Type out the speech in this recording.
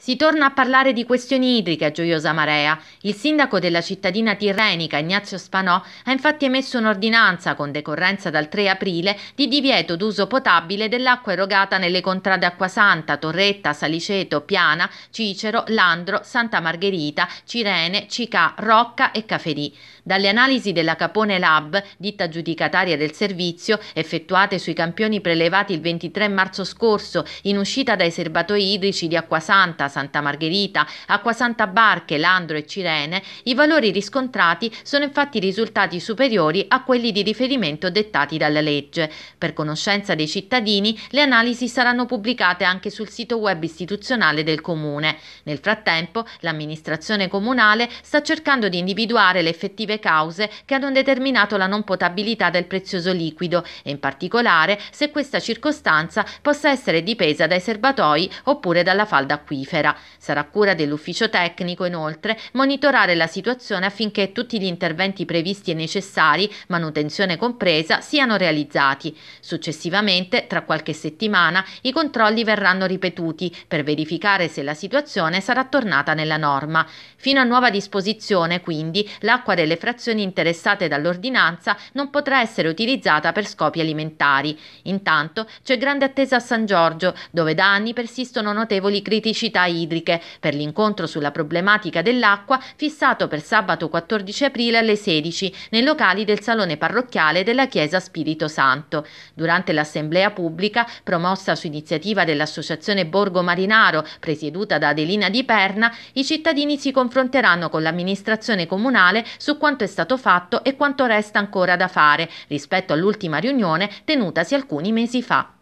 Si torna a parlare di questioni idriche a Gioiosa Marea. Il sindaco della cittadina tirrenica, Ignazio Spanò, ha infatti emesso un'ordinanza con decorrenza dal 3 aprile di divieto d'uso potabile dell'acqua erogata nelle contrade Acquasanta, Torretta, Saliceto, Piana, Cicero, Landro, Santa Margherita, Cirene, Cicà, Rocca e Caferì. Dalle analisi della Capone Lab, ditta giudicataria del servizio, effettuate sui campioni prelevati il 23 marzo scorso in uscita dai serbatoi idrici di Acquasanta, Santa, Santa Margherita, Acquasanta Barche, Landro e Cirene, i valori riscontrati sono infatti risultati superiori a quelli di riferimento dettati dalla legge. Per conoscenza dei cittadini, le analisi saranno pubblicate anche sul sito web istituzionale del Comune. Nel frattempo, l'amministrazione comunale sta cercando di individuare le effettive cause che hanno determinato la non potabilità del prezioso liquido e in particolare se questa circostanza possa essere dipesa dai serbatoi oppure dalla falda acquifera l'opera. Sarà cura dell'ufficio tecnico inoltre monitorare la situazione affinché tutti gli interventi previsti e necessari, manutenzione compresa, siano realizzati. Successivamente, tra qualche settimana, i controlli verranno ripetuti per verificare se la situazione sarà tornata nella norma. Fino a nuova disposizione, quindi, l'acqua delle frazioni interessate dall'ordinanza non potrà essere utilizzata per scopi alimentari. Intanto c'è grande attesa a San Giorgio, dove da anni persistono notevoli criticità idriche per l'incontro sulla problematica dell'acqua fissato per sabato 14 aprile alle 16 nei locali del Salone Parrocchiale della Chiesa Spirito Santo. Durante l'assemblea pubblica, promossa su iniziativa dell'Associazione Borgo Marinaro, presieduta da Adelina Di Perna, i cittadini si confronteranno con l'amministrazione comunale su quanto è stato fatto e quanto resta ancora da fare rispetto all'ultima riunione tenutasi alcuni mesi fa.